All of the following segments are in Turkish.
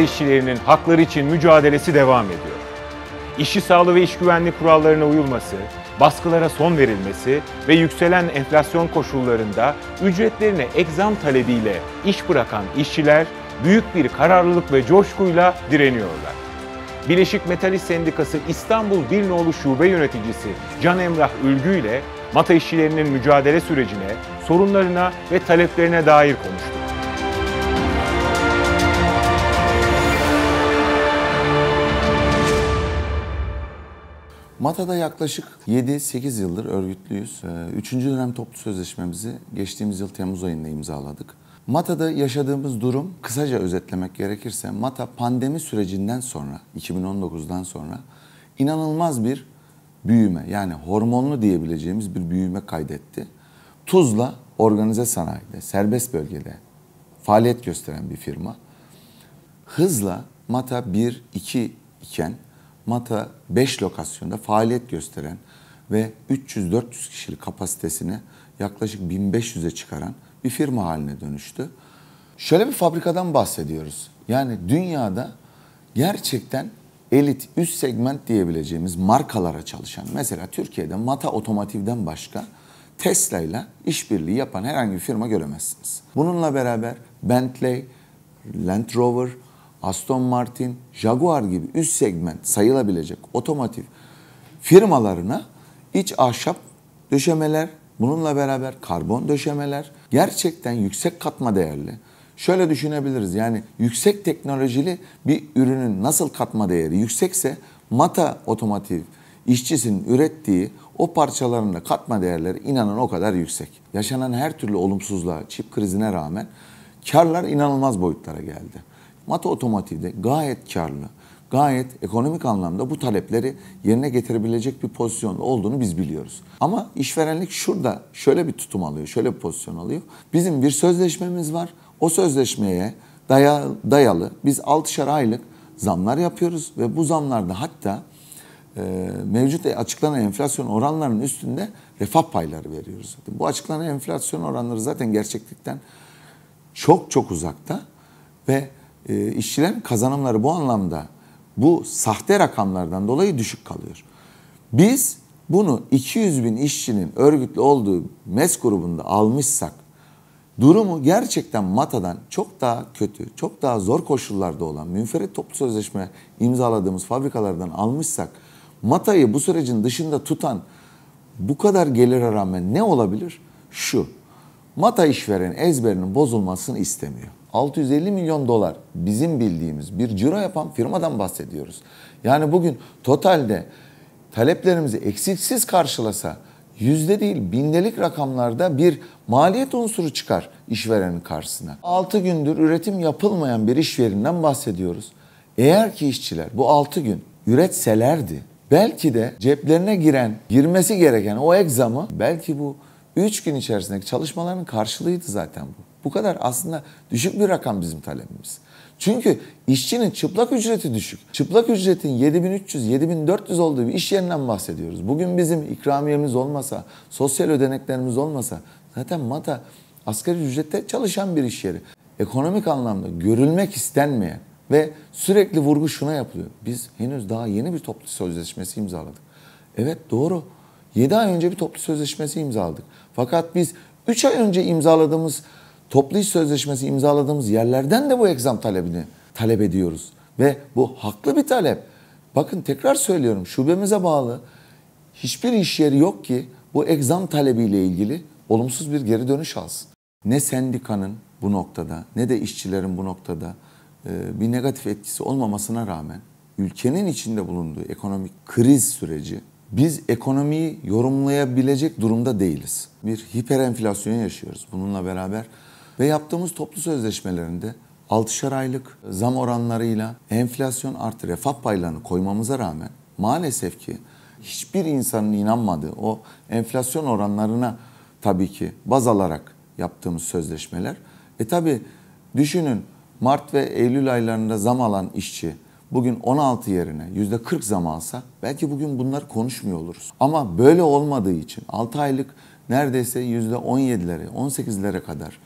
inşaat işçilerinin hakları için mücadelesi devam ediyor. İşçi sağlığı ve iş güvenliği kurallarına uyulması, baskılara son verilmesi ve yükselen enflasyon koşullarında ücretlerine egzam talebiyle iş bırakan işçiler büyük bir kararlılık ve coşkuyla direniyorlar. Birleşik Metalist Sendikası İstanbul Birnoğlu Şube Yöneticisi Can Emrah Ülgü ile Mata işçilerinin mücadele sürecine, sorunlarına ve taleplerine dair konuştu. Mata'da yaklaşık 7-8 yıldır örgütlüyüz. Ee, üçüncü dönem toplu sözleşmemizi geçtiğimiz yıl Temmuz ayında imzaladık. Mata'da yaşadığımız durum kısaca özetlemek gerekirse Mata pandemi sürecinden sonra 2019'dan sonra inanılmaz bir büyüme yani hormonlu diyebileceğimiz bir büyüme kaydetti. Tuzla organize sanayide, serbest bölgede faaliyet gösteren bir firma. Hızla Mata 1-2 iken Mata 5 lokasyonda faaliyet gösteren ve 300-400 kişilik kapasitesini yaklaşık 1500'e çıkaran bir firma haline dönüştü. Şöyle bir fabrikadan bahsediyoruz. Yani dünyada gerçekten elit üst segment diyebileceğimiz markalara çalışan mesela Türkiye'de Mata Otomotiv'den başka Tesla ile işbirliği yapan herhangi bir firma göremezsiniz. Bununla beraber Bentley, Land Rover, Aston Martin, Jaguar gibi üst segment sayılabilecek otomotiv firmalarına iç ahşap döşemeler, bununla beraber karbon döşemeler gerçekten yüksek katma değerli. Şöyle düşünebiliriz yani yüksek teknolojili bir ürünün nasıl katma değeri yüksekse Mata Otomotiv işçisinin ürettiği o parçaların da katma değerleri inanın o kadar yüksek. Yaşanan her türlü olumsuzluğa, çip krizine rağmen karlar inanılmaz boyutlara geldi. Mata otomotivde gayet karlı, gayet ekonomik anlamda bu talepleri yerine getirebilecek bir pozisyonda olduğunu biz biliyoruz. Ama işverenlik şurada şöyle bir tutum alıyor, şöyle bir pozisyon alıyor. Bizim bir sözleşmemiz var. O sözleşmeye dayalı biz 6'şar aylık zamlar yapıyoruz ve bu zamlarda hatta e, mevcut açıklanan enflasyon oranlarının üstünde refah payları veriyoruz. Bu açıklanan enflasyon oranları zaten gerçeklikten çok çok uzakta ve e, işçilerin kazanımları bu anlamda bu sahte rakamlardan dolayı düşük kalıyor. Biz bunu 200 bin işçinin örgütlü olduğu MES grubunda almışsak durumu gerçekten MATA'dan çok daha kötü, çok daha zor koşullarda olan münferit toplu sözleşme imzaladığımız fabrikalardan almışsak MATA'yı bu sürecin dışında tutan bu kadar gelire rağmen ne olabilir? Şu, MATA işveren ezberinin bozulmasını istemiyor. 650 milyon dolar bizim bildiğimiz bir ciro yapan firmadan bahsediyoruz. Yani bugün totalde taleplerimizi eksiksiz karşılasa yüzde değil bindelik rakamlarda bir maliyet unsuru çıkar işverenin karşısına. 6 gündür üretim yapılmayan bir işverinden bahsediyoruz. Eğer ki işçiler bu 6 gün üretselerdi belki de ceplerine giren, girmesi gereken o egzamı belki bu 3 gün içerisindeki çalışmaların karşılığıydı zaten bu. Bu kadar aslında düşük bir rakam bizim talebimiz. Çünkü işçinin çıplak ücreti düşük. Çıplak ücretin 7300, 7400 olduğu bir iş yerinden bahsediyoruz. Bugün bizim ikramiyemiz olmasa, sosyal ödeneklerimiz olmasa zaten MATA asgari ücrette çalışan bir iş yeri. Ekonomik anlamda görülmek istenmeyen ve sürekli vurgu şuna yapılıyor. Biz henüz daha yeni bir toplu sözleşmesi imzaladık. Evet doğru. 7 ay önce bir toplu sözleşmesi imzaladık. Fakat biz 3 ay önce imzaladığımız toplu iş sözleşmesi imzaladığımız yerlerden de bu egzam talebini talep ediyoruz. Ve bu haklı bir talep. Bakın tekrar söylüyorum şubemize bağlı hiçbir iş yeri yok ki bu egzam talebiyle ilgili olumsuz bir geri dönüş alsın. Ne sendikanın bu noktada ne de işçilerin bu noktada e, bir negatif etkisi olmamasına rağmen ülkenin içinde bulunduğu ekonomik kriz süreci biz ekonomiyi yorumlayabilecek durumda değiliz. Bir hiperenflasyon yaşıyoruz. Bununla beraber ve yaptığımız toplu sözleşmelerinde 6'şer aylık zam oranlarıyla enflasyon artı refah paylarını koymamıza rağmen maalesef ki hiçbir insanın inanmadığı o enflasyon oranlarına tabii ki baz alarak yaptığımız sözleşmeler. E tabii düşünün Mart ve Eylül aylarında zam alan işçi bugün 16 yerine yüzde %40 zam alsa belki bugün bunları konuşmuyor oluruz. Ama böyle olmadığı için 6 aylık neredeyse yüzde %17'lere, 18'lere kadar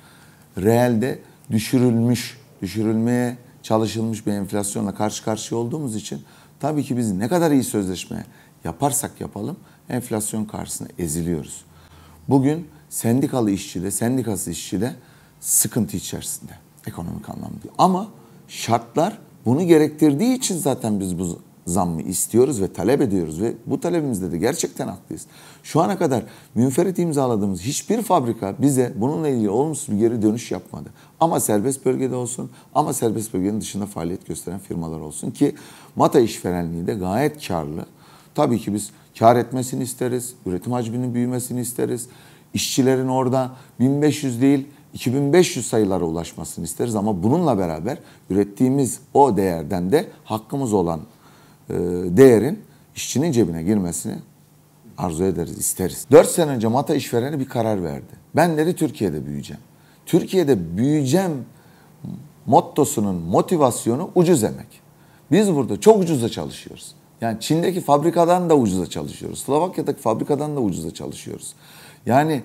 reelde düşürülmüş, düşürülmeye çalışılmış bir enflasyonla karşı karşıya olduğumuz için tabii ki biz ne kadar iyi sözleşme yaparsak yapalım enflasyon karşısında eziliyoruz. Bugün sendikalı işçi de sendikası işçi de sıkıntı içerisinde ekonomik anlamda. Ama şartlar bunu gerektirdiği için zaten biz bu zammı istiyoruz ve talep ediyoruz ve bu talebimizde de gerçekten haklıyız. Şu ana kadar münferit imzaladığımız hiçbir fabrika bize bununla ilgili olumsuz bir geri dönüş yapmadı. Ama serbest bölgede olsun ama serbest bölgenin dışında faaliyet gösteren firmalar olsun ki Mata işverenliği de gayet karlı. Tabii ki biz kar etmesini isteriz, üretim hacminin büyümesini isteriz. İşçilerin orada 1500 değil 2500 sayılara ulaşmasını isteriz ama bununla beraber ürettiğimiz o değerden de hakkımız olan e, değerin işçinin cebine girmesini arzu ederiz, isteriz. 4 sene önce Mata işvereni bir karar verdi. Ben dedi Türkiye'de büyüyeceğim. Türkiye'de büyüyeceğim mottosunun motivasyonu ucuz emek. Biz burada çok ucuza çalışıyoruz. Yani Çin'deki fabrikadan da ucuza çalışıyoruz. Slovakya'daki fabrikadan da ucuza çalışıyoruz. Yani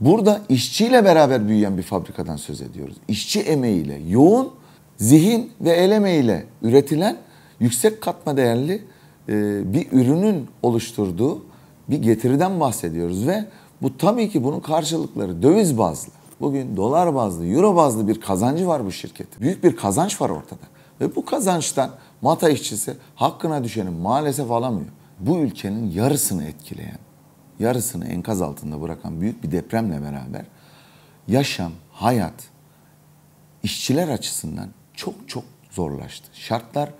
burada işçiyle beraber büyüyen bir fabrikadan söz ediyoruz. İşçi emeğiyle, yoğun zihin ve el emeğiyle üretilen yüksek katma değerli e, bir ürünün oluşturduğu bir getiriden bahsediyoruz ve bu tabii ki bunun karşılıkları döviz bazlı. Bugün dolar bazlı, euro bazlı bir kazancı var bu şirketin. Büyük bir kazanç var ortada. Ve bu kazançtan mata işçisi hakkına düşeni maalesef alamıyor. Bu ülkenin yarısını etkileyen, yarısını enkaz altında bırakan büyük bir depremle beraber yaşam, hayat işçiler açısından çok çok zorlaştı. Şartlar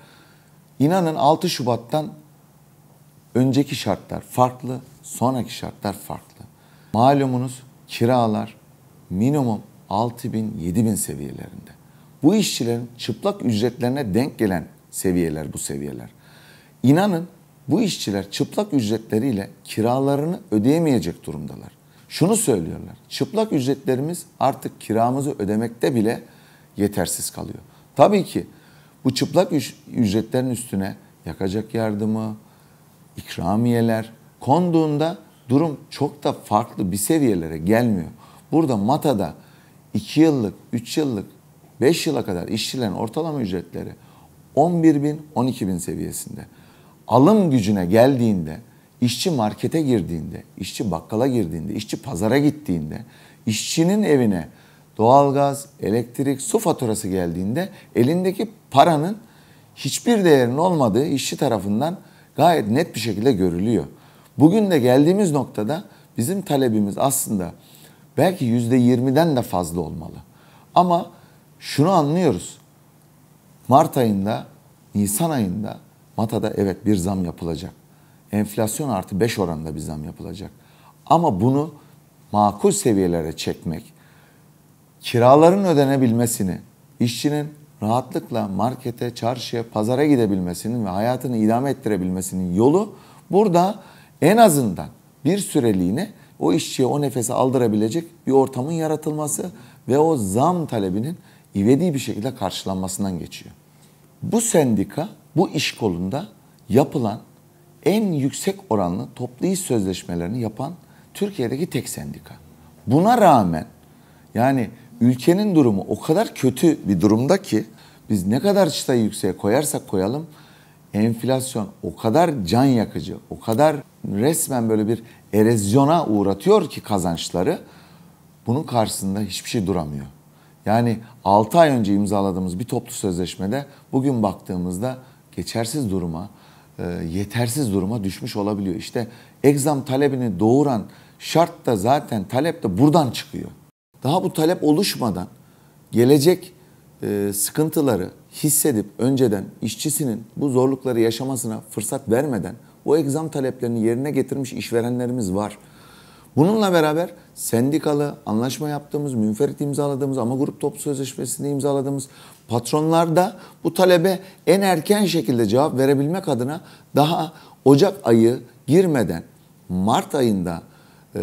İnanın 6 Şubat'tan önceki şartlar farklı, sonraki şartlar farklı. Malumunuz kiralar minimum 6 bin, 7 bin seviyelerinde. Bu işçilerin çıplak ücretlerine denk gelen seviyeler bu seviyeler. İnanın bu işçiler çıplak ücretleriyle kiralarını ödeyemeyecek durumdalar. Şunu söylüyorlar. Çıplak ücretlerimiz artık kiramızı ödemekte bile yetersiz kalıyor. Tabii ki bu çıplak ücretlerin üstüne yakacak yardımı, ikramiyeler konduğunda durum çok da farklı bir seviyelere gelmiyor. Burada MATA'da 2 yıllık, 3 yıllık, 5 yıla kadar işçilerin ortalama ücretleri 11 bin, 12 bin seviyesinde. Alım gücüne geldiğinde, işçi markete girdiğinde, işçi bakkala girdiğinde, işçi pazara gittiğinde, işçinin evine doğalgaz, elektrik, su faturası geldiğinde elindeki paranın hiçbir değerinin olmadığı işçi tarafından gayet net bir şekilde görülüyor. Bugün de geldiğimiz noktada bizim talebimiz aslında belki yüzde yirmiden de fazla olmalı. Ama şunu anlıyoruz. Mart ayında, Nisan ayında Mata'da evet bir zam yapılacak. Enflasyon artı 5 oranında bir zam yapılacak. Ama bunu makul seviyelere çekmek, kiraların ödenebilmesini, işçinin rahatlıkla markete, çarşıya, pazara gidebilmesinin ve hayatını idame ettirebilmesinin yolu burada en azından bir süreliğine o işçiye o nefesi aldırabilecek bir ortamın yaratılması ve o zam talebinin ivedi bir şekilde karşılanmasından geçiyor. Bu sendika, bu iş kolunda yapılan en yüksek oranlı toplu iş sözleşmelerini yapan Türkiye'deki tek sendika. Buna rağmen yani ülkenin durumu o kadar kötü bir durumda ki biz ne kadar çıtayı yükseğe koyarsak koyalım enflasyon o kadar can yakıcı, o kadar resmen böyle bir erozyona uğratıyor ki kazançları bunun karşısında hiçbir şey duramıyor. Yani 6 ay önce imzaladığımız bir toplu sözleşmede bugün baktığımızda geçersiz duruma, e, yetersiz duruma düşmüş olabiliyor. İşte egzam talebini doğuran şart da zaten talep de buradan çıkıyor. Daha bu talep oluşmadan gelecek e, sıkıntıları hissedip önceden işçisinin bu zorlukları yaşamasına fırsat vermeden o egzam taleplerini yerine getirmiş işverenlerimiz var. Bununla beraber sendikalı anlaşma yaptığımız, münferit imzaladığımız ama grup top sözleşmesini imzaladığımız patronlar da bu talebe en erken şekilde cevap verebilmek adına daha Ocak ayı girmeden Mart ayında e,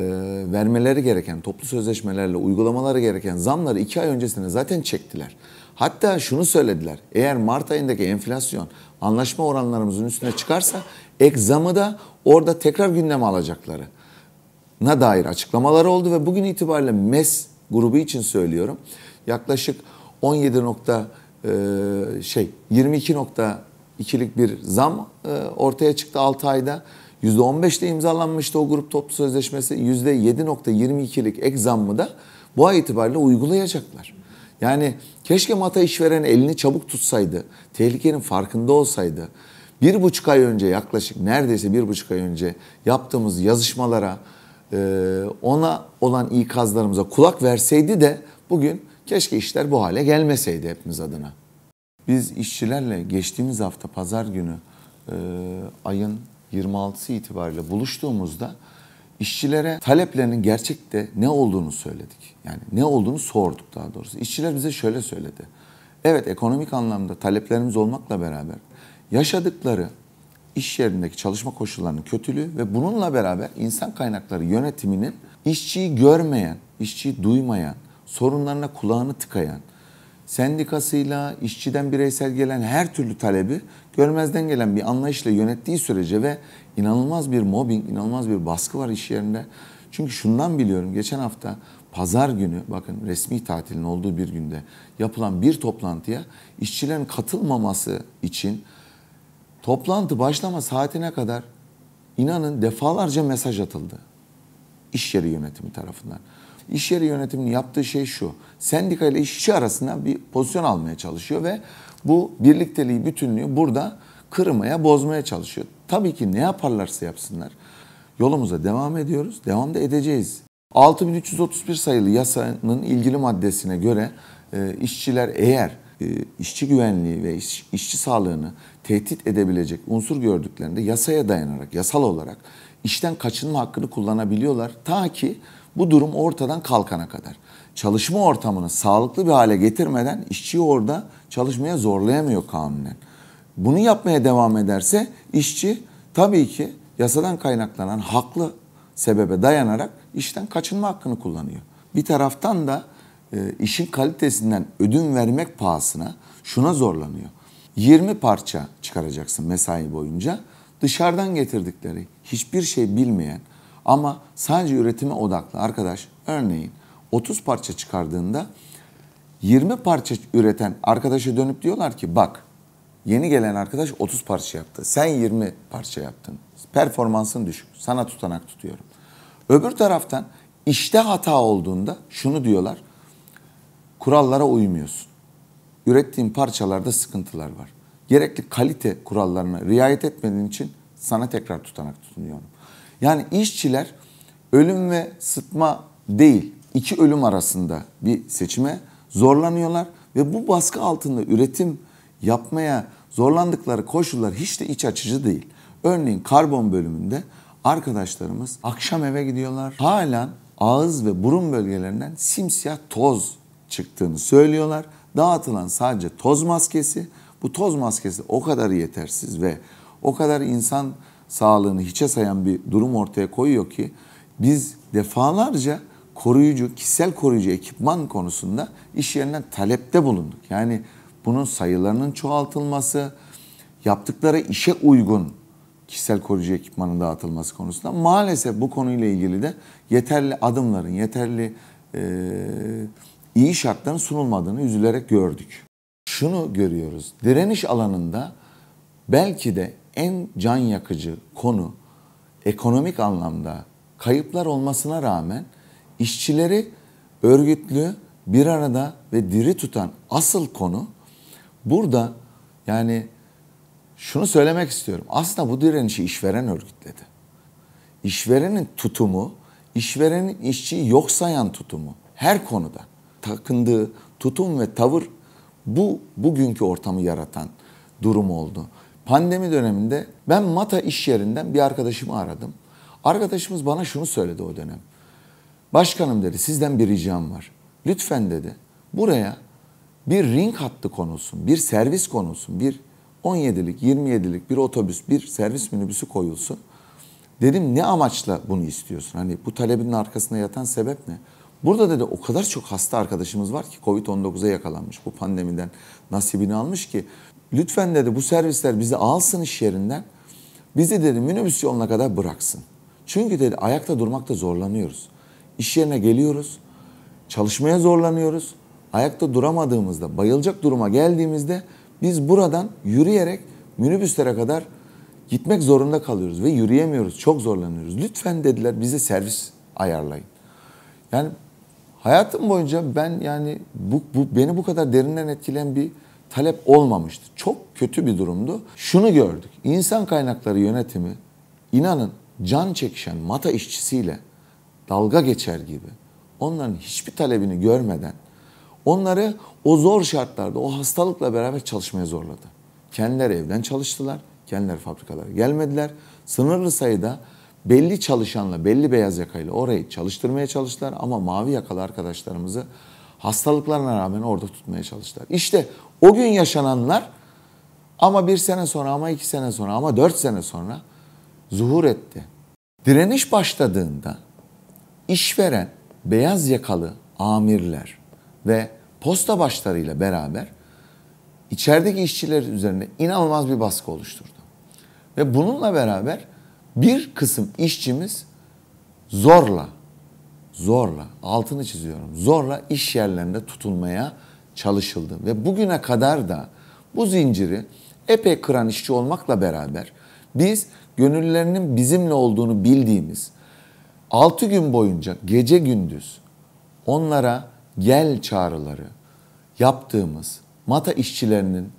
vermeleri gereken, toplu sözleşmelerle uygulamaları gereken zamları iki ay öncesine zaten çektiler. Hatta şunu söylediler. Eğer Mart ayındaki enflasyon anlaşma oranlarımızın üstüne çıkarsa ek zamı da orada tekrar gündeme alacakları na dair açıklamaları oldu ve bugün itibariyle MES grubu için söylüyorum. Yaklaşık 17 nokta e, şey 22 ikilik bir zam e, ortaya çıktı 6 ayda. %15'te imzalanmıştı o grup toplu sözleşmesi. %7.22'lik ek zammı da bu ay itibariyle uygulayacaklar. Yani keşke Mata işveren elini çabuk tutsaydı, tehlikenin farkında olsaydı. Bir buçuk ay önce yaklaşık neredeyse bir buçuk ay önce yaptığımız yazışmalara, e, ona olan ikazlarımıza kulak verseydi de bugün keşke işler bu hale gelmeseydi hepimiz adına. Biz işçilerle geçtiğimiz hafta pazar günü e, ayın 26'sı itibariyle buluştuğumuzda işçilere taleplerinin gerçekte ne olduğunu söyledik. Yani ne olduğunu sorduk daha doğrusu. İşçiler bize şöyle söyledi. Evet ekonomik anlamda taleplerimiz olmakla beraber yaşadıkları iş yerindeki çalışma koşullarının kötülüğü ve bununla beraber insan kaynakları yönetiminin işçiyi görmeyen, işçiyi duymayan, sorunlarına kulağını tıkayan, sendikasıyla, işçiden bireysel gelen her türlü talebi görmezden gelen bir anlayışla yönettiği sürece ve inanılmaz bir mobbing, inanılmaz bir baskı var iş yerinde. Çünkü şundan biliyorum geçen hafta pazar günü bakın resmi tatilin olduğu bir günde yapılan bir toplantıya işçilerin katılmaması için toplantı başlama saatine kadar inanın defalarca mesaj atıldı. İş yeri yönetimi tarafından. İş yeri yönetiminin yaptığı şey şu. Sendika ile işçi arasında bir pozisyon almaya çalışıyor ve bu birlikteliği, bütünlüğü burada kırmaya, bozmaya çalışıyor. Tabii ki ne yaparlarsa yapsınlar. Yolumuza devam ediyoruz, devam da edeceğiz. 6331 sayılı yasanın ilgili maddesine göre e, işçiler eğer e, işçi güvenliği ve iş, işçi sağlığını tehdit edebilecek unsur gördüklerinde yasaya dayanarak, yasal olarak işten kaçınma hakkını kullanabiliyorlar. Ta ki bu durum ortadan kalkana kadar. Çalışma ortamını sağlıklı bir hale getirmeden işçiyi orada çalışmaya zorlayamıyor kanunen. Bunu yapmaya devam ederse işçi tabii ki yasadan kaynaklanan haklı sebebe dayanarak işten kaçınma hakkını kullanıyor. Bir taraftan da e, işin kalitesinden ödün vermek pahasına şuna zorlanıyor. 20 parça çıkaracaksın mesai boyunca. Dışarıdan getirdikleri hiçbir şey bilmeyen ama sadece üretime odaklı arkadaş örneğin 30 parça çıkardığında 20 parça üreten arkadaşa dönüp diyorlar ki bak yeni gelen arkadaş 30 parça yaptı. Sen 20 parça yaptın. Performansın düşük. Sana tutanak tutuyorum. Öbür taraftan işte hata olduğunda şunu diyorlar. Kurallara uymuyorsun. Ürettiğin parçalarda sıkıntılar var. Gerekli kalite kurallarına riayet etmediğin için sana tekrar tutanak tutunuyorum. Yani işçiler ölüm ve sıtma değil, iki ölüm arasında bir seçime zorlanıyorlar ve bu baskı altında üretim yapmaya zorlandıkları koşullar hiç de iç açıcı değil. Örneğin karbon bölümünde arkadaşlarımız akşam eve gidiyorlar. Halen ağız ve burun bölgelerinden simsiyah toz çıktığını söylüyorlar. Dağıtılan sadece toz maskesi. Bu toz maskesi o kadar yetersiz ve o kadar insan sağlığını hiçe sayan bir durum ortaya koyuyor ki biz defalarca koruyucu, kişisel koruyucu ekipman konusunda iş yerinden talepte bulunduk. Yani bunun sayılarının çoğaltılması, yaptıkları işe uygun kişisel koruyucu ekipmanın dağıtılması konusunda maalesef bu konuyla ilgili de yeterli adımların, yeterli e, iyi şartların sunulmadığını üzülerek gördük. Şunu görüyoruz, direniş alanında belki de en can yakıcı konu ekonomik anlamda kayıplar olmasına rağmen işçileri örgütlü bir arada ve diri tutan asıl konu burada yani şunu söylemek istiyorum. Aslında bu direnişi işveren örgütledi. İşverenin tutumu, işverenin işçiyi yok sayan tutumu her konuda takındığı tutum ve tavır bu bugünkü ortamı yaratan durum oldu. Pandemi döneminde ben Mata iş yerinden bir arkadaşımı aradım. Arkadaşımız bana şunu söyledi o dönem. Başkanım dedi sizden bir ricam var. Lütfen dedi buraya bir ring hattı konulsun, bir servis konulsun, bir 17'lik, 27'lik bir otobüs, bir servis minibüsü koyulsun. Dedim ne amaçla bunu istiyorsun? Hani bu talebinin arkasında yatan sebep ne? Burada dedi o kadar çok hasta arkadaşımız var ki Covid-19'a yakalanmış bu pandemiden nasibini almış ki Lütfen dedi bu servisler bizi alsın iş yerinden. Bizi dedi minibüs yoluna kadar bıraksın. Çünkü dedi ayakta durmakta zorlanıyoruz. İş yerine geliyoruz. Çalışmaya zorlanıyoruz. Ayakta duramadığımızda, bayılacak duruma geldiğimizde biz buradan yürüyerek minibüslere kadar gitmek zorunda kalıyoruz ve yürüyemiyoruz. Çok zorlanıyoruz. Lütfen dediler bize servis ayarlayın. Yani hayatım boyunca ben yani bu, bu beni bu kadar derinden etkileyen bir talep olmamıştı. Çok kötü bir durumdu. Şunu gördük. İnsan kaynakları yönetimi inanın can çekişen mata işçisiyle dalga geçer gibi onların hiçbir talebini görmeden onları o zor şartlarda o hastalıkla beraber çalışmaya zorladı. Kendileri evden çalıştılar. Kendileri fabrikalara gelmediler. Sınırlı sayıda belli çalışanla, belli beyaz yakayla orayı çalıştırmaya çalıştılar ama mavi yakalı arkadaşlarımızı hastalıklarına rağmen orada tutmaya çalıştılar. İşte o gün yaşananlar ama bir sene sonra ama iki sene sonra ama dört sene sonra zuhur etti. Direniş başladığında işveren beyaz yakalı amirler ve posta başlarıyla beraber içerideki işçiler üzerinde inanılmaz bir baskı oluşturdu. Ve bununla beraber bir kısım işçimiz zorla, zorla, altını çiziyorum, zorla iş yerlerinde tutulmaya çalışıldı. Ve bugüne kadar da bu zinciri epey kıran işçi olmakla beraber biz gönüllerinin bizimle olduğunu bildiğimiz 6 gün boyunca gece gündüz onlara gel çağrıları yaptığımız mata işçilerinin,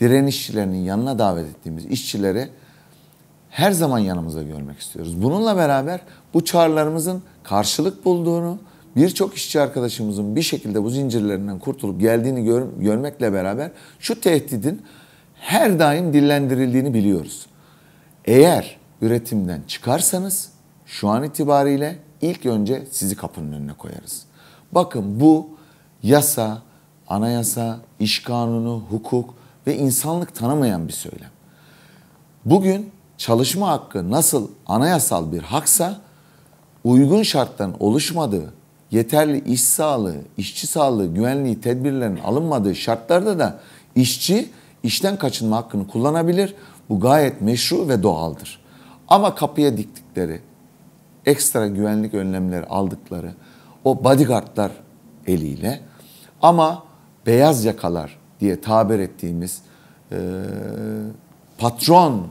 direnişçilerinin yanına davet ettiğimiz işçileri her zaman yanımıza görmek istiyoruz. Bununla beraber bu çağrılarımızın karşılık bulduğunu birçok işçi arkadaşımızın bir şekilde bu zincirlerinden kurtulup geldiğini gör, görmekle beraber şu tehdidin her daim dillendirildiğini biliyoruz. Eğer üretimden çıkarsanız şu an itibariyle ilk önce sizi kapının önüne koyarız. Bakın bu yasa, anayasa, iş kanunu, hukuk ve insanlık tanımayan bir söylem. Bugün çalışma hakkı nasıl anayasal bir haksa uygun şartların oluşmadığı yeterli iş sağlığı, işçi sağlığı, güvenliği tedbirlerinin alınmadığı şartlarda da işçi işten kaçınma hakkını kullanabilir. Bu gayet meşru ve doğaldır. Ama kapıya diktikleri, ekstra güvenlik önlemleri aldıkları o bodyguardlar eliyle ama beyaz yakalar diye tabir ettiğimiz e, patron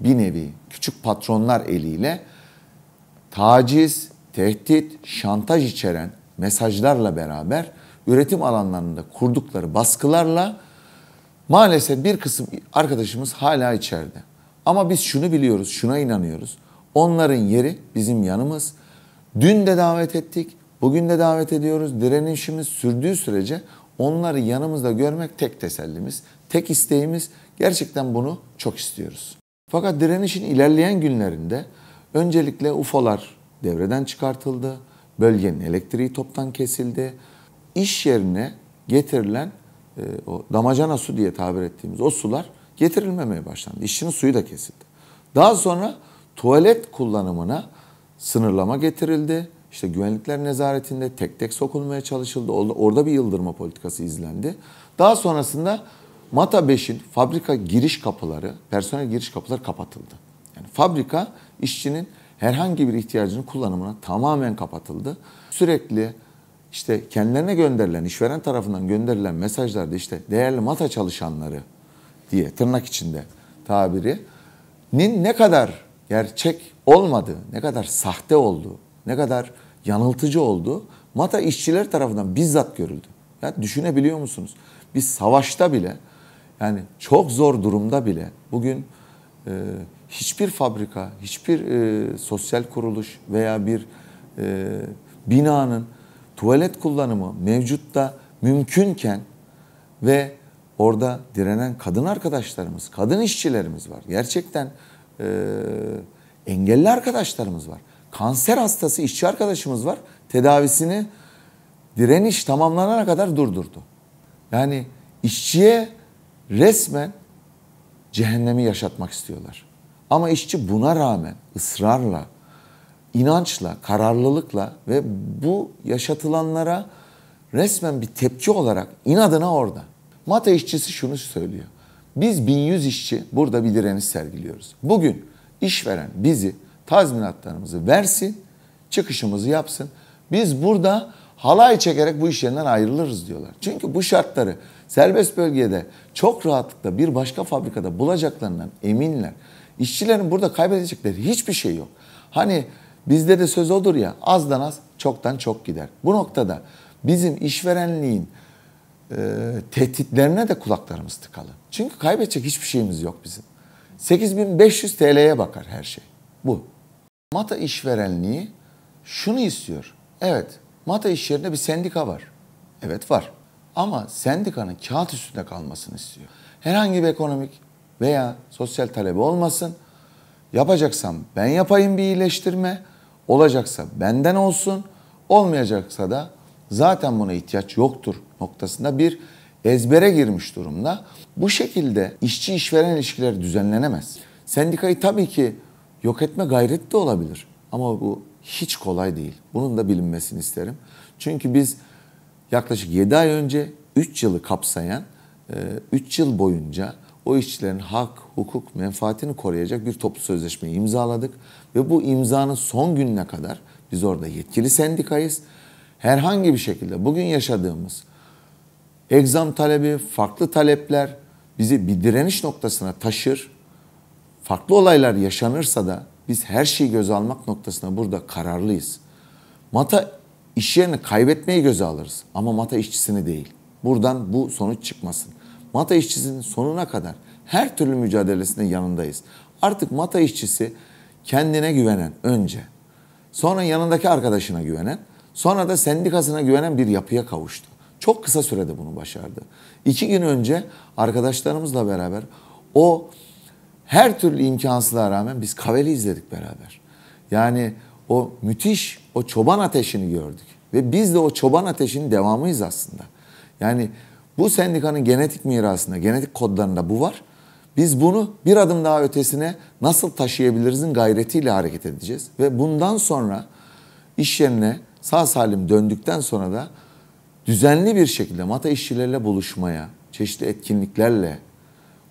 bir nevi küçük patronlar eliyle taciz, tehdit, şantaj içeren mesajlarla beraber üretim alanlarında kurdukları baskılarla maalesef bir kısım arkadaşımız hala içeride. Ama biz şunu biliyoruz, şuna inanıyoruz. Onların yeri bizim yanımız. Dün de davet ettik, bugün de davet ediyoruz. Direnişimiz sürdüğü sürece onları yanımızda görmek tek tesellimiz, tek isteğimiz. Gerçekten bunu çok istiyoruz. Fakat direnişin ilerleyen günlerinde öncelikle UFO'lar devreden çıkartıldı. Bölgenin elektriği toptan kesildi. İş yerine getirilen e, o damacana su diye tabir ettiğimiz o sular getirilmemeye başlandı. İşçinin suyu da kesildi. Daha sonra tuvalet kullanımına sınırlama getirildi. İşte güvenlikler nezaretinde tek tek sokulmaya çalışıldı. Orada bir yıldırma politikası izlendi. Daha sonrasında Mata 5'in fabrika giriş kapıları, personel giriş kapıları kapatıldı. Yani fabrika işçinin herhangi bir ihtiyacının kullanımına tamamen kapatıldı. Sürekli işte kendilerine gönderilen, işveren tarafından gönderilen mesajlarda işte değerli mata çalışanları diye tırnak içinde tabiri nin ne kadar gerçek olmadığı, ne kadar sahte olduğu, ne kadar yanıltıcı olduğu mata işçiler tarafından bizzat görüldü. Ya düşünebiliyor musunuz? Biz savaşta bile yani çok zor durumda bile bugün e, hiçbir fabrika, hiçbir e, sosyal kuruluş veya bir e, binanın tuvalet kullanımı mevcutta mümkünken ve orada direnen kadın arkadaşlarımız, kadın işçilerimiz var. Gerçekten e, engelli arkadaşlarımız var. Kanser hastası işçi arkadaşımız var. Tedavisini direniş tamamlanana kadar durdurdu. Yani işçiye resmen cehennemi yaşatmak istiyorlar. Ama işçi buna rağmen ısrarla, inançla, kararlılıkla ve bu yaşatılanlara resmen bir tepki olarak inadına orada. Mata işçisi şunu söylüyor. Biz 1100 işçi burada bir direniş sergiliyoruz. Bugün işveren bizi tazminatlarımızı versin, çıkışımızı yapsın. Biz burada halay çekerek bu iş yerinden ayrılırız diyorlar. Çünkü bu şartları serbest bölgede çok rahatlıkla bir başka fabrikada bulacaklarından eminler. İşçilerin burada kaybedecekleri hiçbir şey yok. Hani bizde de söz odur ya azdan az çoktan çok gider. Bu noktada bizim işverenliğin e, tehditlerine de kulaklarımız tıkalı. Çünkü kaybedecek hiçbir şeyimiz yok bizim. 8500 TL'ye bakar her şey. Bu. Mata işverenliği şunu istiyor. Evet, Mata iş yerinde bir sendika var. Evet var. Ama sendikanın kağıt üstünde kalmasını istiyor. Herhangi bir ekonomik veya sosyal talebi olmasın. Yapacaksam ben yapayım bir iyileştirme. Olacaksa benden olsun. Olmayacaksa da zaten buna ihtiyaç yoktur noktasında bir ezbere girmiş durumda. Bu şekilde işçi işveren ilişkileri düzenlenemez. Sendikayı tabii ki yok etme gayret de olabilir. Ama bu hiç kolay değil. Bunun da bilinmesini isterim. Çünkü biz yaklaşık 7 ay önce 3 yılı kapsayan 3 e, yıl boyunca o işçilerin hak, hukuk, menfaatini koruyacak bir toplu sözleşmeyi imzaladık. Ve bu imzanın son gününe kadar biz orada yetkili sendikayız. Herhangi bir şekilde bugün yaşadığımız egzam talebi, farklı talepler bizi bir direniş noktasına taşır. Farklı olaylar yaşanırsa da biz her şeyi göz almak noktasına burada kararlıyız. Mata iş yerini kaybetmeyi göze alırız ama mata işçisini değil. Buradan bu sonuç çıkmasın. Mata işçisinin sonuna kadar her türlü mücadelesinde yanındayız. Artık mata işçisi kendine güvenen önce, sonra yanındaki arkadaşına güvenen, sonra da sendikasına güvenen bir yapıya kavuştu. Çok kısa sürede bunu başardı. İki gün önce arkadaşlarımızla beraber o her türlü imkansızlığa rağmen biz Kaveli izledik beraber. Yani o müthiş o çoban ateşini gördük. Ve biz de o çoban ateşinin devamıyız aslında. Yani bu sendikanın genetik mirasında, genetik kodlarında bu var. Biz bunu bir adım daha ötesine nasıl taşıyabilirizin gayretiyle hareket edeceğiz. Ve bundan sonra iş yerine sağ salim döndükten sonra da düzenli bir şekilde mata işçilerle buluşmaya, çeşitli etkinliklerle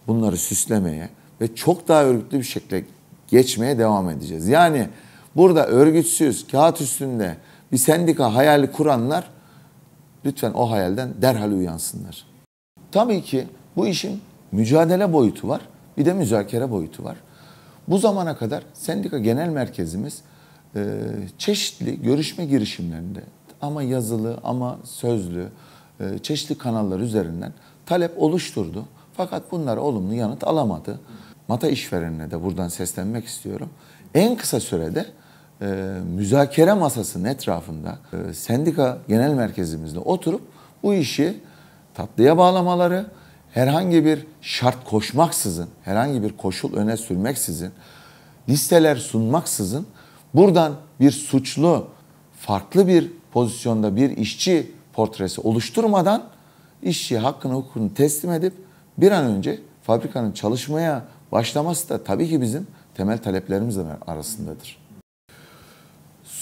bunları süslemeye ve çok daha örgütlü bir şekilde geçmeye devam edeceğiz. Yani burada örgütsüz, kağıt üstünde bir sendika hayali kuranlar lütfen o hayalden derhal uyansınlar. Tabii ki bu işin mücadele boyutu var, bir de müzakere boyutu var. Bu zamana kadar sendika genel merkezimiz e, çeşitli görüşme girişimlerinde ama yazılı ama sözlü e, çeşitli kanallar üzerinden talep oluşturdu. Fakat bunlara olumlu yanıt alamadı. Mata işverenine de buradan seslenmek istiyorum. En kısa sürede e, müzakere masasının etrafında e, sendika genel merkezimizde oturup bu işi tatlıya bağlamaları, herhangi bir şart koşmaksızın, herhangi bir koşul öne sürmeksizin, listeler sunmaksızın buradan bir suçlu, farklı bir pozisyonda bir işçi portresi oluşturmadan işçi hakkını hukukunu teslim edip bir an önce fabrikanın çalışmaya başlaması da tabii ki bizim temel taleplerimiz arasındadır.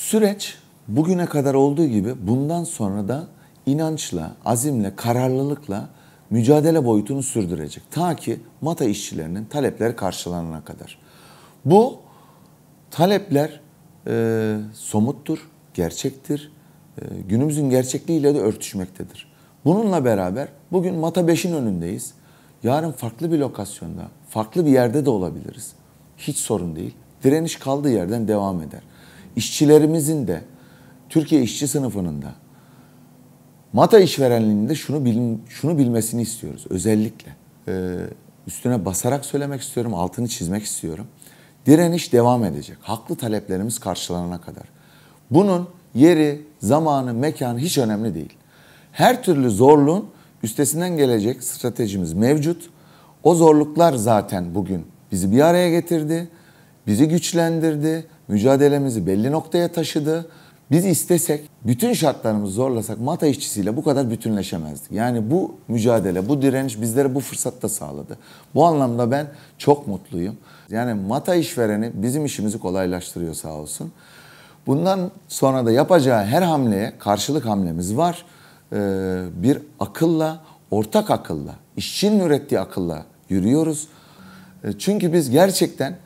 Süreç bugüne kadar olduğu gibi bundan sonra da inançla, azimle, kararlılıkla mücadele boyutunu sürdürecek. Ta ki mata işçilerinin talepleri karşılanana kadar. Bu talepler e, somuttur, gerçektir. E, günümüzün gerçekliğiyle de örtüşmektedir. Bununla beraber bugün Mata 5'in önündeyiz. Yarın farklı bir lokasyonda, farklı bir yerde de olabiliriz. Hiç sorun değil. Direniş kaldığı yerden devam eder işçilerimizin de Türkiye işçi sınıfının da Mata işverenliğinde şunu bilin, şunu bilmesini istiyoruz özellikle. Ee, üstüne basarak söylemek istiyorum, altını çizmek istiyorum. Direniş devam edecek. Haklı taleplerimiz karşılanana kadar. Bunun yeri, zamanı, mekanı hiç önemli değil. Her türlü zorluğun üstesinden gelecek stratejimiz mevcut. O zorluklar zaten bugün bizi bir araya getirdi, bizi güçlendirdi mücadelemizi belli noktaya taşıdı. Biz istesek, bütün şartlarımızı zorlasak mata işçisiyle bu kadar bütünleşemezdik. Yani bu mücadele, bu direniş bizlere bu fırsat da sağladı. Bu anlamda ben çok mutluyum. Yani mata işvereni bizim işimizi kolaylaştırıyor sağ olsun. Bundan sonra da yapacağı her hamleye karşılık hamlemiz var. Ee, bir akılla, ortak akılla, işçinin ürettiği akılla yürüyoruz. Ee, çünkü biz gerçekten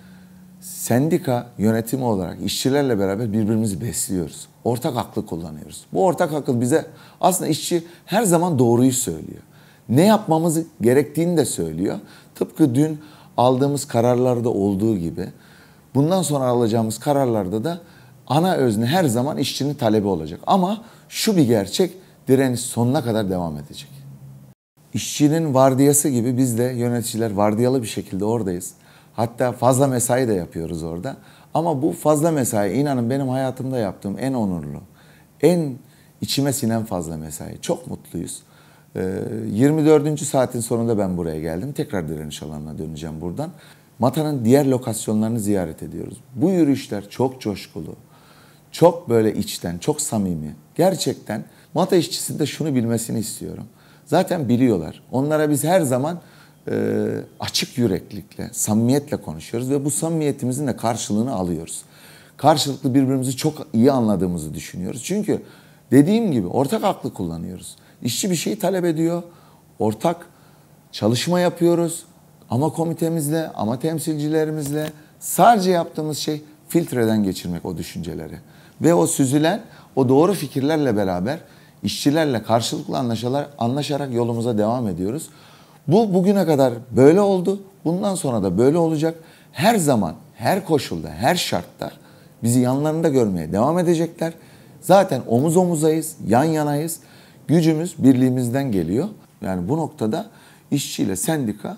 sendika yönetimi olarak işçilerle beraber birbirimizi besliyoruz. Ortak aklı kullanıyoruz. Bu ortak akıl bize aslında işçi her zaman doğruyu söylüyor. Ne yapmamız gerektiğini de söylüyor. Tıpkı dün aldığımız kararlarda olduğu gibi bundan sonra alacağımız kararlarda da ana özne her zaman işçinin talebi olacak. Ama şu bir gerçek direniş sonuna kadar devam edecek. İşçinin vardiyası gibi biz de yöneticiler vardiyalı bir şekilde oradayız. Hatta fazla mesai de yapıyoruz orada. Ama bu fazla mesai inanın benim hayatımda yaptığım en onurlu, en içime sinen fazla mesai. Çok mutluyuz. 24. Ee, saatin sonunda ben buraya geldim. Tekrar direniş alanına döneceğim buradan. Mata'nın diğer lokasyonlarını ziyaret ediyoruz. Bu yürüyüşler çok coşkulu, çok böyle içten, çok samimi. Gerçekten Mata işçisinin de şunu bilmesini istiyorum. Zaten biliyorlar. Onlara biz her zaman e, açık yüreklikle, samimiyetle konuşuyoruz ve bu samimiyetimizin de karşılığını alıyoruz. Karşılıklı birbirimizi çok iyi anladığımızı düşünüyoruz. Çünkü dediğim gibi ortak aklı kullanıyoruz. İşçi bir şeyi talep ediyor. Ortak çalışma yapıyoruz. Ama komitemizle, ama temsilcilerimizle sadece yaptığımız şey filtreden geçirmek o düşünceleri. Ve o süzülen, o doğru fikirlerle beraber işçilerle karşılıklı anlaşarak, anlaşarak yolumuza devam ediyoruz. Bu bugüne kadar böyle oldu. Bundan sonra da böyle olacak. Her zaman, her koşulda, her şartta bizi yanlarında görmeye devam edecekler. Zaten omuz omuzayız, yan yanayız. Gücümüz birliğimizden geliyor. Yani bu noktada işçiyle sendika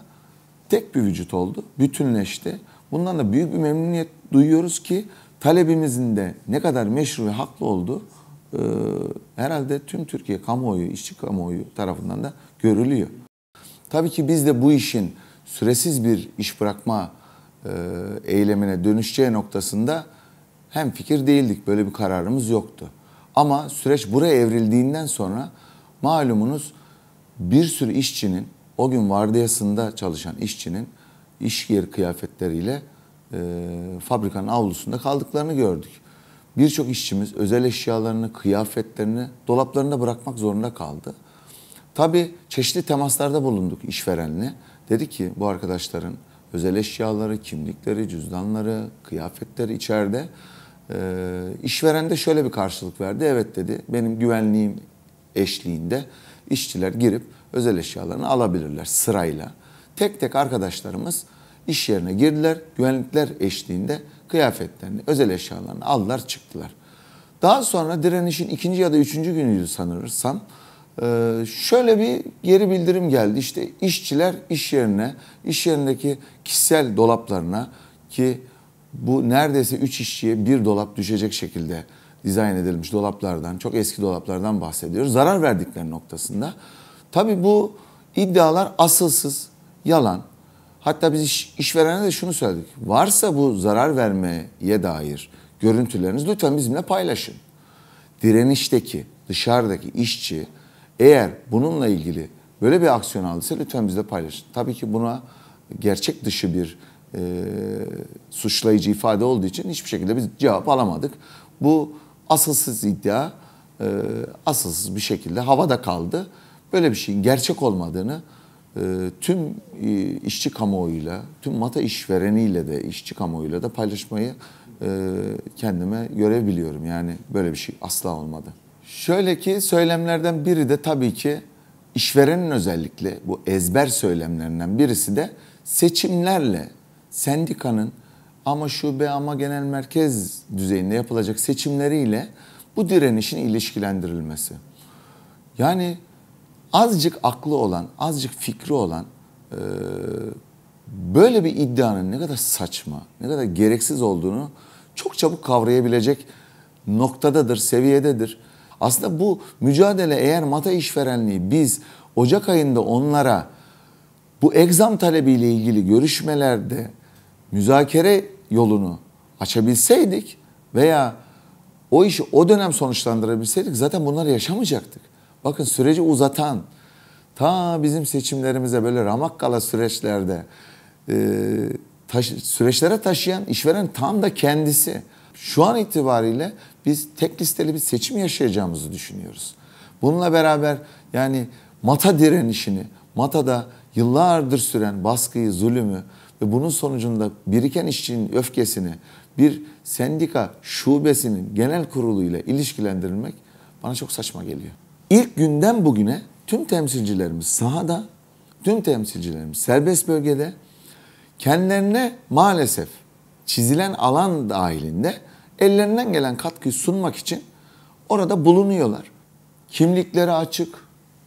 tek bir vücut oldu, bütünleşti. Bundan da büyük bir memnuniyet duyuyoruz ki talebimizin de ne kadar meşru ve haklı olduğu e, herhalde tüm Türkiye kamuoyu, işçi kamuoyu tarafından da görülüyor. Tabii ki biz de bu işin süresiz bir iş bırakma e, eylemine dönüşeceği noktasında hem fikir değildik. Böyle bir kararımız yoktu. Ama süreç buraya evrildiğinden sonra malumunuz bir sürü işçinin o gün vardiyasında çalışan işçinin iş yeri kıyafetleriyle e, fabrikanın avlusunda kaldıklarını gördük. Birçok işçimiz özel eşyalarını, kıyafetlerini dolaplarında bırakmak zorunda kaldı. Tabii çeşitli temaslarda bulunduk işverenle. Dedi ki bu arkadaşların özel eşyaları, kimlikleri, cüzdanları, kıyafetleri içeride. Ee, işveren de şöyle bir karşılık verdi. Evet dedi benim güvenliğim eşliğinde işçiler girip özel eşyalarını alabilirler sırayla. Tek tek arkadaşlarımız iş yerine girdiler. Güvenlikler eşliğinde kıyafetlerini, özel eşyalarını aldılar çıktılar. Daha sonra direnişin ikinci ya da üçüncü günüydü sanırsam ee, şöyle bir geri bildirim geldi. İşte işçiler iş yerine, iş yerindeki kişisel dolaplarına ki bu neredeyse 3 işçiye bir dolap düşecek şekilde dizayn edilmiş dolaplardan, çok eski dolaplardan bahsediyoruz. Zarar verdikleri noktasında. Tabii bu iddialar asılsız, yalan. Hatta biz iş, işverene de şunu söyledik. Varsa bu zarar vermeye dair görüntüleriniz lütfen bizimle paylaşın. Direnişteki, dışarıdaki işçi eğer bununla ilgili böyle bir aksiyon aldıysa lütfen bizle paylaşın. Tabii ki buna gerçek dışı bir e, suçlayıcı ifade olduğu için hiçbir şekilde biz cevap alamadık. Bu asılsız iddia e, asılsız bir şekilde havada kaldı. Böyle bir şeyin gerçek olmadığını e, tüm e, işçi kamuoyuyla, tüm mata işvereniyle de, işçi kamuoyuyla da paylaşmayı e, kendime görev Yani böyle bir şey asla olmadı. Şöyle ki söylemlerden biri de tabii ki işverenin özellikle bu ezber söylemlerinden birisi de seçimlerle sendikanın ama şube ama genel merkez düzeyinde yapılacak seçimleriyle bu direnişin ilişkilendirilmesi. Yani azıcık aklı olan, azıcık fikri olan böyle bir iddianın ne kadar saçma, ne kadar gereksiz olduğunu çok çabuk kavrayabilecek noktadadır, seviyededir. Aslında bu mücadele eğer mata işverenliği biz Ocak ayında onlara bu egzam talebiyle ilgili görüşmelerde müzakere yolunu açabilseydik veya o işi o dönem sonuçlandırabilseydik zaten bunları yaşamayacaktık. Bakın süreci uzatan, ta bizim seçimlerimize böyle ramak kala süreçlerde e, taş, süreçlere taşıyan işveren tam da kendisi şu an itibariyle biz tek listeli bir seçim yaşayacağımızı düşünüyoruz. Bununla beraber yani mata direnişini, matada yıllardır süren baskıyı, zulümü ve bunun sonucunda biriken işçinin öfkesini bir sendika şubesinin genel kurulu ile ilişkilendirilmek bana çok saçma geliyor. İlk günden bugüne tüm temsilcilerimiz sahada, tüm temsilcilerimiz serbest bölgede kendilerine maalesef çizilen alan dahilinde ellerinden gelen katkıyı sunmak için orada bulunuyorlar. Kimlikleri açık,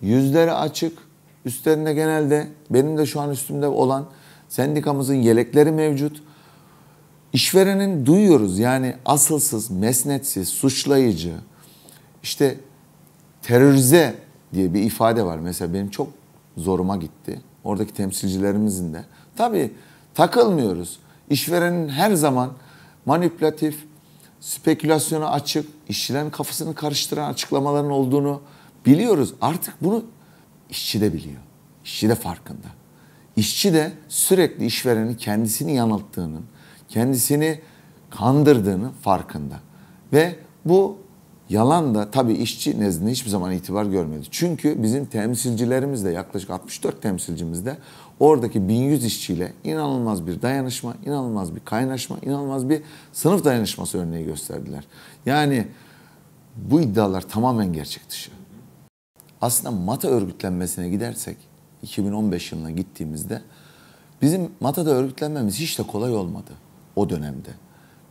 yüzleri açık, üstlerinde genelde benim de şu an üstümde olan sendikamızın yelekleri mevcut. İşverenin duyuyoruz yani asılsız, mesnetsiz, suçlayıcı, işte terörize diye bir ifade var. Mesela benim çok zoruma gitti. Oradaki temsilcilerimizin de. Tabii takılmıyoruz. İşverenin her zaman manipülatif, spekülasyona açık, işçilerin kafasını karıştıran açıklamaların olduğunu biliyoruz. Artık bunu işçi de biliyor. İşçi de farkında. İşçi de sürekli işverenin kendisini yanılttığının, kendisini kandırdığının farkında. Ve bu yalan da tabii işçi nezdinde hiçbir zaman itibar görmedi. Çünkü bizim temsilcilerimiz de yaklaşık 64 temsilcimiz de Oradaki 1100 işçiyle inanılmaz bir dayanışma, inanılmaz bir kaynaşma, inanılmaz bir sınıf dayanışması örneği gösterdiler. Yani bu iddialar tamamen gerçek dışı. Aslında MATA örgütlenmesine gidersek 2015 yılına gittiğimizde bizim MATA'da örgütlenmemiz hiç de kolay olmadı o dönemde.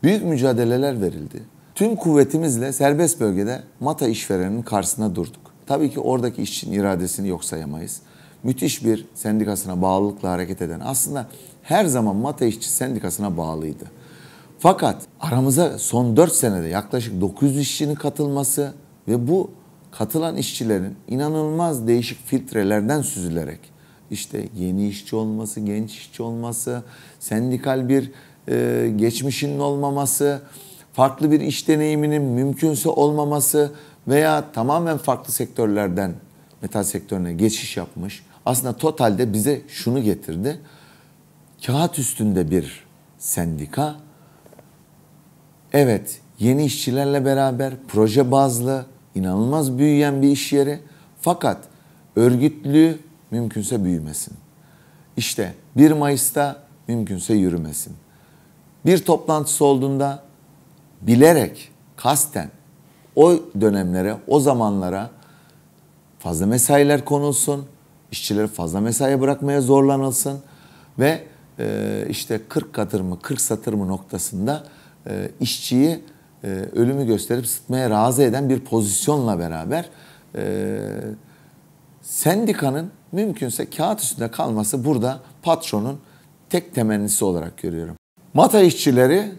Büyük mücadeleler verildi. Tüm kuvvetimizle serbest bölgede MATA işverenin karşısına durduk. Tabii ki oradaki işçinin iradesini yok sayamayız müthiş bir sendikasına bağlılıkla hareket eden aslında her zaman Mata İşçi Sendikası'na bağlıydı. Fakat aramıza son 4 senede yaklaşık 900 işçinin katılması ve bu katılan işçilerin inanılmaz değişik filtrelerden süzülerek işte yeni işçi olması, genç işçi olması, sendikal bir e, geçmişinin olmaması, farklı bir iş deneyiminin mümkünse olmaması veya tamamen farklı sektörlerden metal sektörüne geçiş yapmış aslında totalde bize şunu getirdi. Kağıt üstünde bir sendika. Evet yeni işçilerle beraber proje bazlı inanılmaz büyüyen bir iş yeri. Fakat örgütlü mümkünse büyümesin. İşte 1 Mayıs'ta mümkünse yürümesin. Bir toplantısı olduğunda bilerek, kasten o dönemlere, o zamanlara fazla mesailer konulsun, işçileri fazla mesai bırakmaya zorlanılsın ve e, işte 40 katır mı 40 satır mı noktasında e, işçiyi e, ölümü gösterip sıtmaya razı eden bir pozisyonla beraber e, sendikanın mümkünse kağıt üstünde kalması burada patronun tek temennisi olarak görüyorum. Mata işçileri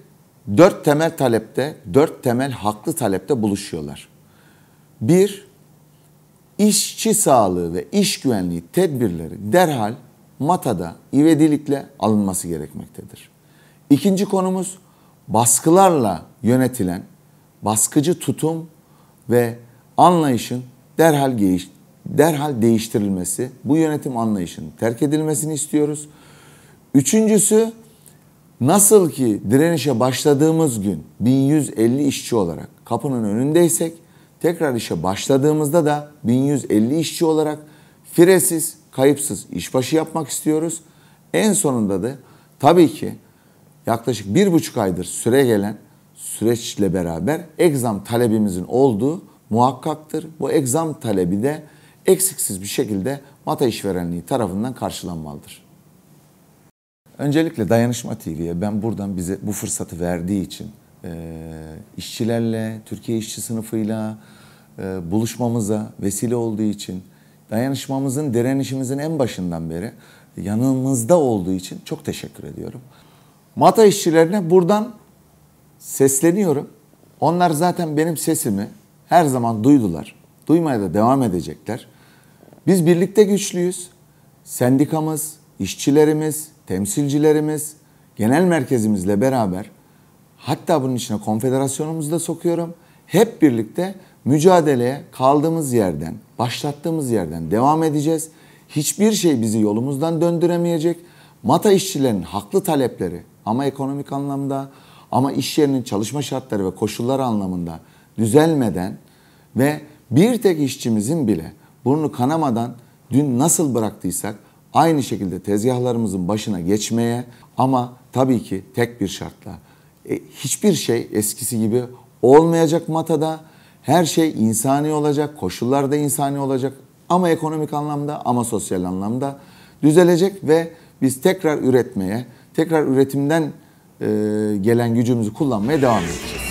dört temel talepte, dört temel haklı talepte buluşuyorlar. Bir, işçi sağlığı ve iş güvenliği tedbirleri derhal matada ivedilikle alınması gerekmektedir. İkinci konumuz baskılarla yönetilen baskıcı tutum ve anlayışın derhal geliş, derhal değiştirilmesi, bu yönetim anlayışının terk edilmesini istiyoruz. Üçüncüsü nasıl ki direnişe başladığımız gün 1150 işçi olarak kapının önündeysek tekrar işe başladığımızda da 1150 işçi olarak firesiz, kayıpsız işbaşı yapmak istiyoruz. En sonunda da tabii ki yaklaşık bir buçuk aydır süre gelen süreçle beraber egzam talebimizin olduğu muhakkaktır. Bu egzam talebi de eksiksiz bir şekilde Mata işverenliği tarafından karşılanmalıdır. Öncelikle Dayanışma TV'ye ben buradan bize bu fırsatı verdiği için ee, işçilerle, Türkiye işçi sınıfıyla e, buluşmamıza vesile olduğu için dayanışmamızın, direnişimizin en başından beri yanımızda olduğu için çok teşekkür ediyorum. Mata işçilerine buradan sesleniyorum. Onlar zaten benim sesimi her zaman duydular. Duymaya da devam edecekler. Biz birlikte güçlüyüz. Sendikamız, işçilerimiz, temsilcilerimiz, genel merkezimizle beraber Hatta bunun içine konfederasyonumuzu da sokuyorum. Hep birlikte mücadeleye kaldığımız yerden, başlattığımız yerden devam edeceğiz. Hiçbir şey bizi yolumuzdan döndüremeyecek. Mata işçilerin haklı talepleri ama ekonomik anlamda ama iş yerinin çalışma şartları ve koşulları anlamında düzelmeden ve bir tek işçimizin bile burnu kanamadan dün nasıl bıraktıysak aynı şekilde tezgahlarımızın başına geçmeye ama tabii ki tek bir şartla e, hiçbir şey eskisi gibi olmayacak matada. Her şey insani olacak, koşullar da insani olacak. Ama ekonomik anlamda ama sosyal anlamda düzelecek ve biz tekrar üretmeye, tekrar üretimden e, gelen gücümüzü kullanmaya devam edeceğiz.